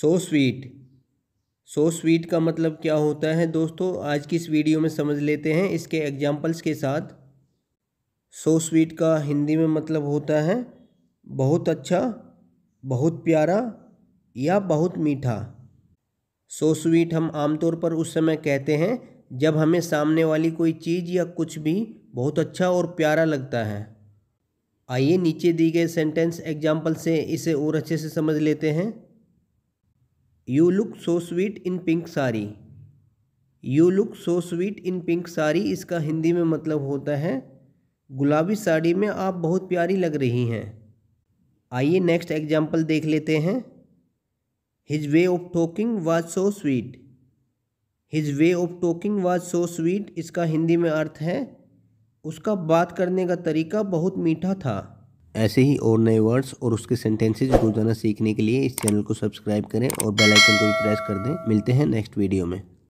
so sweet so sweet का मतलब क्या होता है दोस्तों आज की इस वीडियो में समझ लेते हैं इसके एग्जाम्पल्स के साथ सो स्वीट का हिंदी में मतलब होता है बहुत अच्छा बहुत प्यारा या बहुत मीठा सो so स्वीट हम आमतौर पर उस समय कहते हैं जब हमें सामने वाली कोई चीज़ या कुछ भी बहुत अच्छा और प्यारा लगता है आइए नीचे दी गए सेंटेंस एग्जाम्पल से इसे और अच्छे से समझ लेते हैं you look so sweet in pink sari you look so sweet in pink sari इसका हिंदी में मतलब होता है गुलाबी साड़ी में आप बहुत प्यारी लग रही हैं आइए नेक्स्ट एग्जाम्पल देख लेते हैं his way of talking was so sweet his way of talking was so sweet इसका हिंदी में अर्थ है उसका बात करने का तरीका बहुत मीठा था ऐसे ही और नए वर्ड्स और उसके सेंटेंसेज रोजाना सीखने के लिए इस चैनल को सब्सक्राइब करें और बेल आइकन को भी प्रेस कर दें मिलते हैं नेक्स्ट वीडियो में